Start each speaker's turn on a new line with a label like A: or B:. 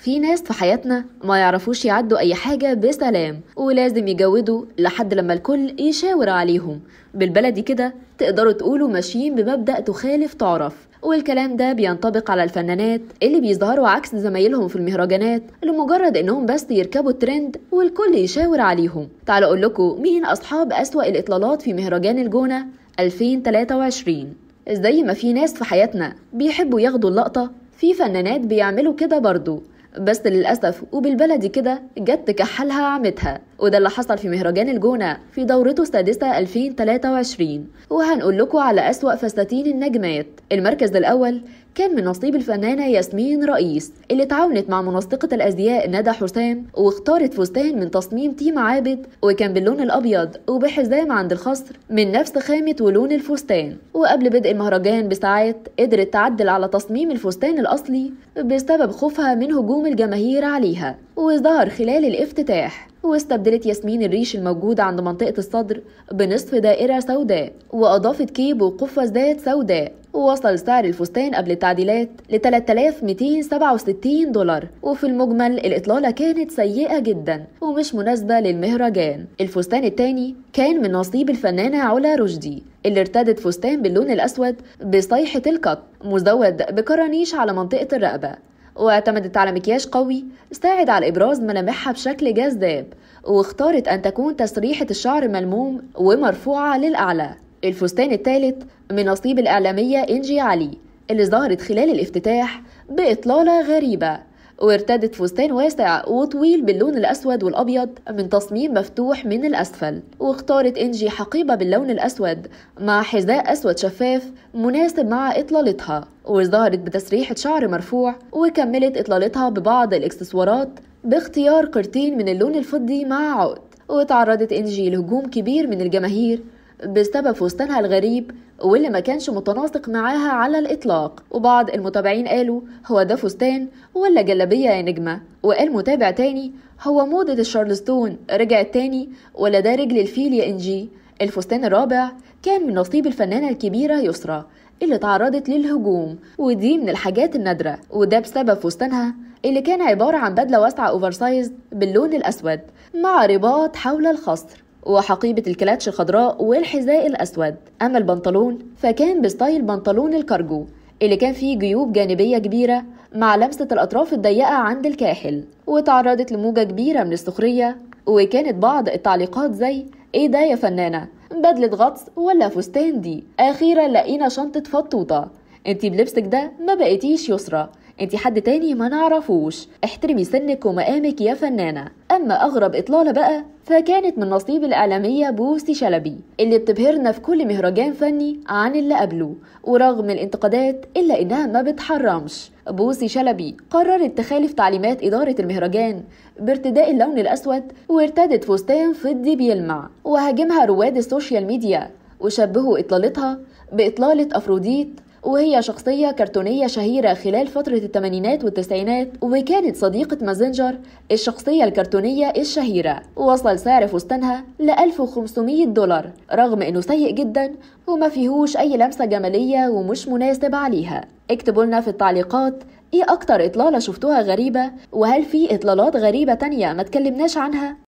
A: في ناس في حياتنا ما يعرفوش يعدوا أي حاجة بسلام ولازم يجودوا لحد لما الكل يشاور عليهم بالبلدي كده تقدروا تقولوا ماشيين بمبدأ تخالف تعرف والكلام ده بينطبق على الفنانات اللي بيظهروا عكس زمايلهم في المهرجانات لمجرد انهم بس يركبوا الترند والكل يشاور عليهم تعالوا اقول لكم مين اصحاب اسوأ الاطلالات في مهرجان الجونة 2023 زي ما في ناس في حياتنا بيحبوا ياخدوا اللقطة في فنانات بيعملوا كده برضو بس للأسف وبالبلدي كده جت كحلها عمتها وده اللي حصل في مهرجان الجونة في دورته السادسة 2023 وهنقول لكم على أسوأ فساتين النجمات المركز الأول كان من نصيب الفنانة ياسمين رئيس اللي تعاونت مع منسقة الأزياء ندى حسام واختارت فستان من تصميم تيم عابد وكان باللون الأبيض وبحزام عند الخصر من نفس خامة ولون الفستان وقبل بدء المهرجان بساعات قدرت تعدل على تصميم الفستان الأصلي بسبب خوفها من هجوم الجماهير عليها وظهر خلال الافتتاح واستبدلت ياسمين الريش الموجود عند منطقة الصدر بنصف دائرة سوداء وأضافت كيب وقفة ذات سوداء ووصل سعر الفستان قبل التعديلات ل 3267 دولار وفي المجمل الإطلالة كانت سيئة جدا ومش مناسبة للمهرجان الفستان الثاني كان من نصيب الفنانة علا رشدي اللي ارتدت فستان باللون الأسود بصيحة القط مزود بكرانيش على منطقة الرقبة واعتمدت على مكياج قوي ساعد على إبراز ملامحها بشكل جذاب واختارت أن تكون تسريحة الشعر ملموم ومرفوعة للأعلى الفستان الثالث من نصيب الإعلامية إنجي علي اللي ظهرت خلال الافتتاح بإطلالة غريبة وارتدت فستان واسع وطويل باللون الأسود والأبيض من تصميم مفتوح من الأسفل واختارت إنجي حقيبة باللون الأسود مع حذاء أسود شفاف مناسب مع إطلالتها وظهرت بتسريحة شعر مرفوع وكملت إطلالتها ببعض الإكسسوارات باختيار قرتين من اللون الفضي مع عقد وتعرضت إنجي لهجوم كبير من الجماهير بسبب فستانها الغريب واللي ما كانش متناسق معاها على الإطلاق وبعض المتابعين قالوا هو ده فستان ولا جلابية يا نجمة وقال متابع تاني هو موضة الشارلستون رجعت تاني ولا ده رجل الفيل يا إنجي الفستان الرابع كان من نصيب الفنانة الكبيرة يسرى اللي تعرضت للهجوم ودي من الحاجات النادرة وده بسبب فستانها اللي كان عبارة عن بدلة واسعة أوفرسايز باللون الأسود مع رباط حول الخصر وحقيبة الكلاتش الخضراء والحذاء الأسود أما البنطلون فكان بستايل بنطلون الكارجو اللي كان فيه جيوب جانبية كبيرة مع لمسة الأطراف الضيقة عند الكاحل وتعرضت لموجة كبيرة من السخرية وكانت بعض التعليقات زي ايه ده يا فنانة بدلة غطس ولا فستان دي أخيرا لقينا شنطة فطوطة انتي بلبسك ده ما بقيتيش يسرى انت حد تاني ما نعرفوش احترمي سنك ومقامك يا فنانة اما اغرب اطلالة بقى فكانت من نصيب الإعلامية بوسي شلبي اللي بتبهرنا في كل مهرجان فني عن اللي قبله ورغم الانتقادات إلا إنها ما بتحرمش بوسي شلبي قررت تخالف تعليمات إدارة المهرجان بارتداء اللون الأسود وارتدت فستان فضي بيلمع وهاجمها رواد السوشيال ميديا وشبهوا إطلالتها بإطلالة أفروديت وهي شخصية كرتونية شهيرة خلال فترة الثمانينات والتسعينات وكانت صديقة مازنجر الشخصية الكرتونية الشهيرة وصل سعر فستانها ل 1500 دولار رغم انه سيء جدا وما فيهوش اي لمسة جمالية ومش مناسب عليها اكتبوا لنا في التعليقات ايه اكتر اطلالة شفتوها غريبة وهل في اطلالات غريبة تانية ما تكلمناش عنها